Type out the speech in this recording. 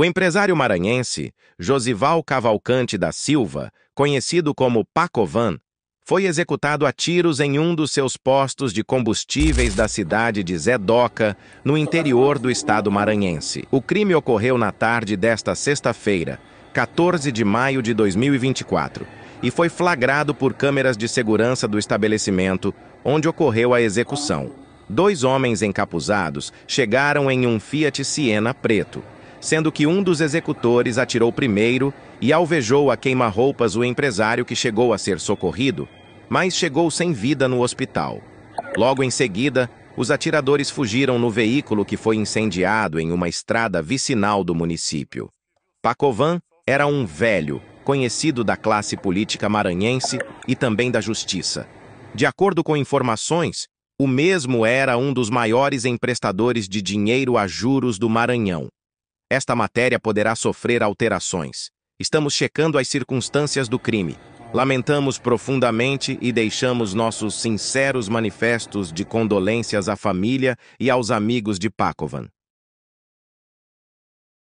O empresário maranhense Josival Cavalcante da Silva, conhecido como Pacovan, foi executado a tiros em um dos seus postos de combustíveis da cidade de Zé Doca, no interior do estado maranhense. O crime ocorreu na tarde desta sexta-feira, 14 de maio de 2024, e foi flagrado por câmeras de segurança do estabelecimento onde ocorreu a execução. Dois homens encapuzados chegaram em um Fiat Siena preto, sendo que um dos executores atirou primeiro e alvejou a queima-roupas o empresário que chegou a ser socorrido, mas chegou sem vida no hospital. Logo em seguida, os atiradores fugiram no veículo que foi incendiado em uma estrada vicinal do município. Pacovan era um velho, conhecido da classe política maranhense e também da justiça. De acordo com informações, o mesmo era um dos maiores emprestadores de dinheiro a juros do Maranhão. Esta matéria poderá sofrer alterações. Estamos checando as circunstâncias do crime. Lamentamos profundamente e deixamos nossos sinceros manifestos de condolências à família e aos amigos de Pakovan.